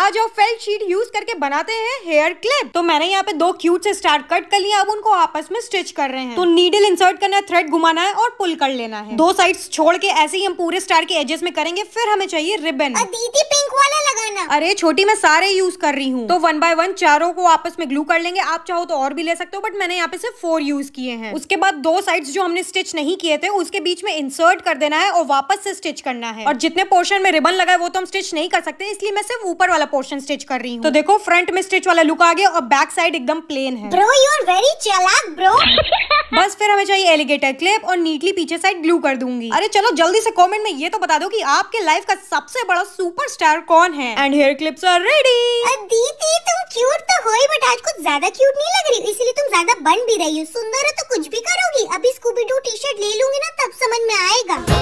आज आप fail sheet use करके बनाते हैं हेयर क्लिप तो मैंने यहाँ पे दो क्यूट से स्टार्ट कट कर लिया अब उनको आपस में स्टिच कर रहे हैं तो नीडल इंसर्ट करना है थ्रेड घुमाना है और पुल कर लेना है दो साइड छोड़ के ऐसे ही हम पूरे स्टार के एजेस में करेंगे फिर हमें चाहिए रिबन दीदी पिंक वाला लगाना अरे छोटी मैं सारे यूज कर रही हूँ तो वन बाय वन चारों को आपस में ग्लू कर लेंगे आप चाहो तो और भी ले सकते हो बट मैंने यहाँ पे सिर्फ फोर यूज किए हैं उसके बाद दो साइड जो हमने स्टिच नहीं किए थे उसके बीच में इंसर्ट कर देना है और वापस से स्टिच करना है और जितने पोर्शन में रिबन लगा है वो तो हम स्टिच नहीं कर सकते इसलिए मैं सिर्फ ऊपर वाला वाला पोर्शन स्टिच कर रही हूँ तो देखो फ्रंट में स्टिच वाला लुक आ गया और बैक साइड एकदम प्लेन है ब्रो यू आर वेरी चालाक ब्रो बस फिर हमें चाहिए एलिगेटर क्लिप और नीटली पीछे साइड ग्लू कर दूंगी अरे चलो जल्दी से कमेंट में ये तो बता दो कि आपके लाइफ का सबसे बड़ा सुपरस्टार कौन है and hair clips are ready दीदी तुम क्यूट तो हो ही बट आज कुछ ज्यादा क्यूट नहीं लग रही इसलिए तुम ज्यादा बन भी रही हो सुंदर हो तो कुछ भी करोगी अभी स्कूबी डू टी शर्ट ले लूंगी ना तब समझ में आएगा